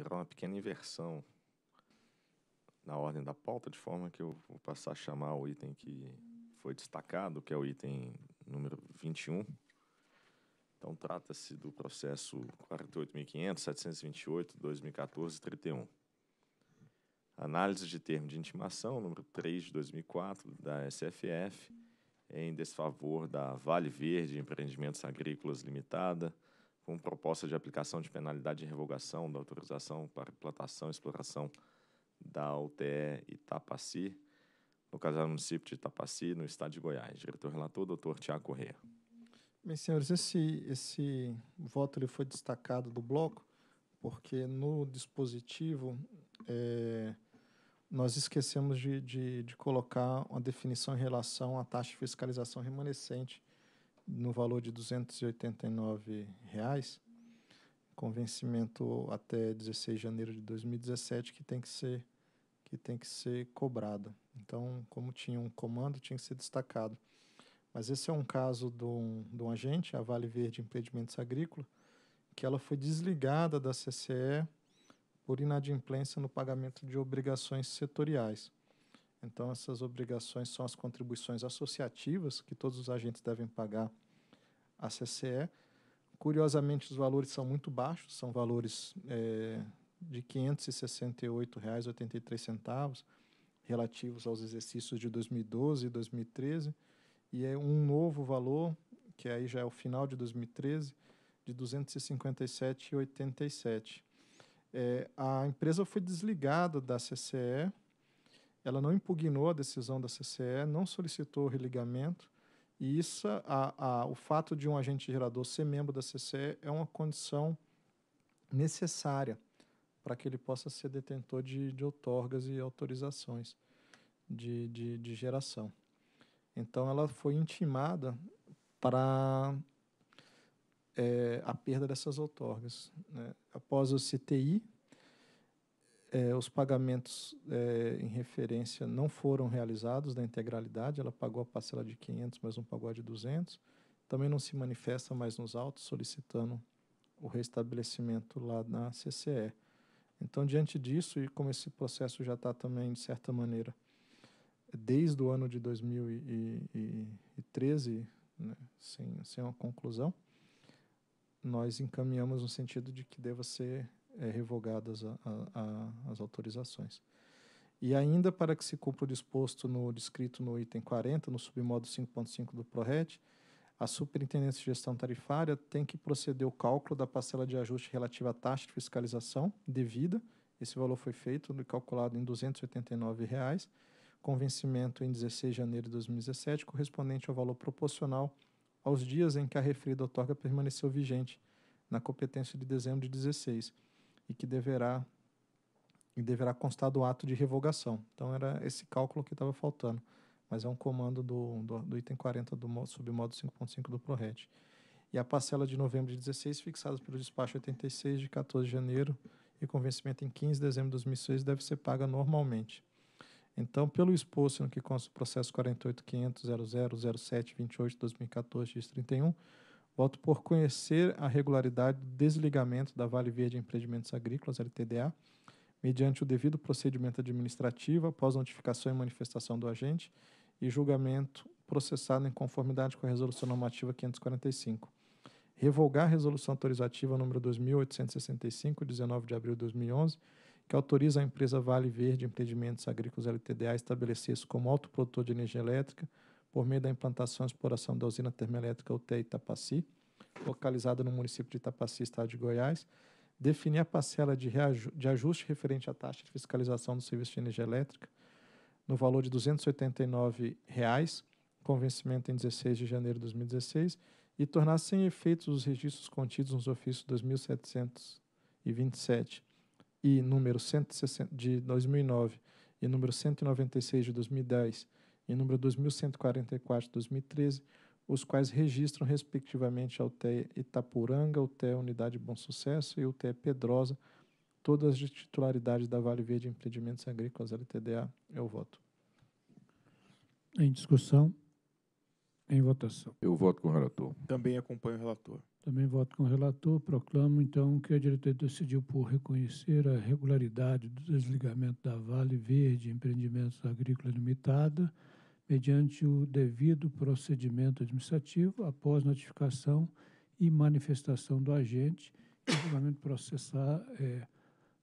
haverá uma pequena inversão na ordem da pauta, de forma que eu vou passar a chamar o item que foi destacado, que é o item número 21. Então, trata-se do processo 48.500, 728, 2014, 31. Análise de termo de intimação, número 3 de 2004, da SFF, em desfavor da Vale Verde Empreendimentos Agrícolas Limitada, com proposta de aplicação de penalidade de revogação da autorização para implantação e exploração da UTE Itapaci, no caso do município de Itapaci, no estado de Goiás. Diretor relator, doutor Tiago Corrêa. Bem, senhores, esse, esse voto ele foi destacado do bloco porque no dispositivo é, nós esquecemos de, de, de colocar uma definição em relação à taxa de fiscalização remanescente no valor de R$ 289, reais, com vencimento até 16 de janeiro de 2017, que tem que ser que tem que ser cobrada. Então, como tinha um comando, tinha que ser destacado. Mas esse é um caso de um, de um agente, a Vale Verde Empreendimentos Agrícola, que ela foi desligada da CCE por inadimplência no pagamento de obrigações setoriais. Então, essas obrigações são as contribuições associativas que todos os agentes devem pagar a CCE. Curiosamente, os valores são muito baixos, são valores é, de R$ 568,83, relativos aos exercícios de 2012 e 2013, e é um novo valor, que aí já é o final de 2013, de R$ 257,87. É, a empresa foi desligada da CCE, ela não impugnou a decisão da CCE, não solicitou religamento, e isso, a, a, o fato de um agente gerador ser membro da CCE é uma condição necessária para que ele possa ser detentor de, de outorgas e autorizações de, de, de geração. Então, ela foi intimada para é, a perda dessas outorgas. Né? Após o CTI, é, os pagamentos é, em referência não foram realizados da integralidade, ela pagou a parcela de 500, mas não pagou a de 200. Também não se manifesta mais nos autos solicitando o restabelecimento lá na CCE. Então, diante disso, e como esse processo já está também, de certa maneira, desde o ano de 2013, né, sem, sem uma conclusão, nós encaminhamos no sentido de que deva ser é, revogadas a, a, a, as autorizações. E ainda para que se cumpra o disposto no descrito no item 40, no submodo 5.5 do PRORET, a Superintendência de Gestão Tarifária tem que proceder o cálculo da parcela de ajuste relativa à taxa de fiscalização devida. Esse valor foi feito e calculado em R$ 289,00, reais, com vencimento em 16 de janeiro de 2017, correspondente ao valor proporcional aos dias em que a referida outorga permaneceu vigente, na competência de dezembro de 2016 e que deverá e deverá constar do ato de revogação. Então era esse cálculo que estava faltando, mas é um comando do, do, do item 40 do submodo 5.5 do ProRed. E a parcela de novembro de 16, fixada pelo despacho 86 de 14 de janeiro e com vencimento em 15 de dezembro de 2006, deve ser paga normalmente. Então, pelo exposto no que consta o processo 48500000728 2014 31 Voto por conhecer a regularidade do desligamento da Vale Verde Empreendimentos Agrícolas, LTDA, mediante o devido procedimento administrativo, após notificação e manifestação do agente e julgamento processado em conformidade com a Resolução Normativa 545. Revogar a Resolução Autorizativa número 2865, 19 de abril de 2011, que autoriza a empresa Vale Verde Empreendimentos Agrícolas LTDA a estabelecer-se como autoprodutor de energia elétrica por meio da implantação e exploração da usina termoelétrica UTE Itapaci, localizada no município de Itapaci, estado de Goiás, definir a parcela de, de ajuste referente à taxa de fiscalização do serviço de energia elétrica no valor de R$ 289,00, reais, com vencimento em 16 de janeiro de 2016, e tornar sem efeitos os registros contidos nos ofícios 2727 e número 160 de 2009 e número 196 de 2010 e número 2144 de 2013, os quais registram respectivamente a UTE Itapuranga, UTE Unidade Bom Sucesso e UTE Pedrosa, todas de titularidade da Vale Verde Empreendimentos Agrícolas LTDA. Eu voto. Em discussão. Em votação. Eu voto com o relator. Também acompanho o relator. Também voto com o relator. Proclamo, então, que a diretoria decidiu por reconhecer a regularidade do desligamento da Vale Verde Empreendimentos Agrícola Limitada mediante o devido procedimento administrativo, após notificação e manifestação do agente, e julgamento processar, é,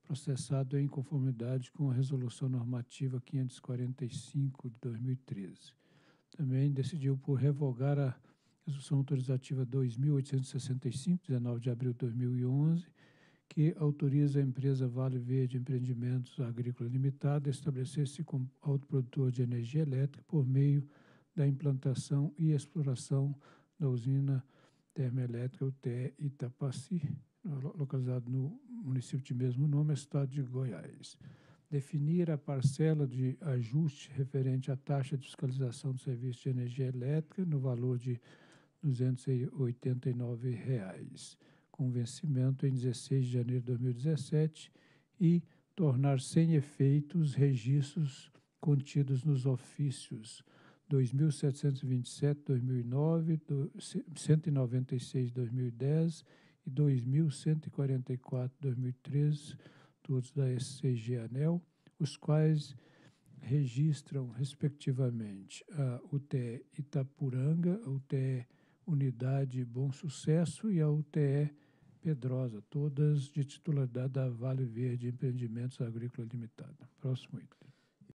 processado em conformidade com a Resolução Normativa 545 de 2013. Também decidiu por revogar a Resolução Autorizativa 2865, 19 de abril de 2011, que autoriza a empresa Vale Verde Empreendimentos Agrícola Limitada a estabelecer-se como autoprodutor de energia elétrica por meio da implantação e exploração da usina termoelétrica UTE Itapaci, localizado no município de mesmo nome, estado de Goiás. Definir a parcela de ajuste referente à taxa de fiscalização do serviço de energia elétrica no valor de R$ 289. Reais com vencimento em 16 de janeiro de 2017 e tornar sem efeito os registros contidos nos ofícios 2727 2009, 196 2010 e 2144 2013, todos da SCG Anel, os quais registram, respectivamente, a UTE Itapuranga, a UTE Unidade Bom Sucesso e a UTE Pedrosa, todas de titularidade da Vale Verde Empreendimentos Agrícola Limitada. Próximo item.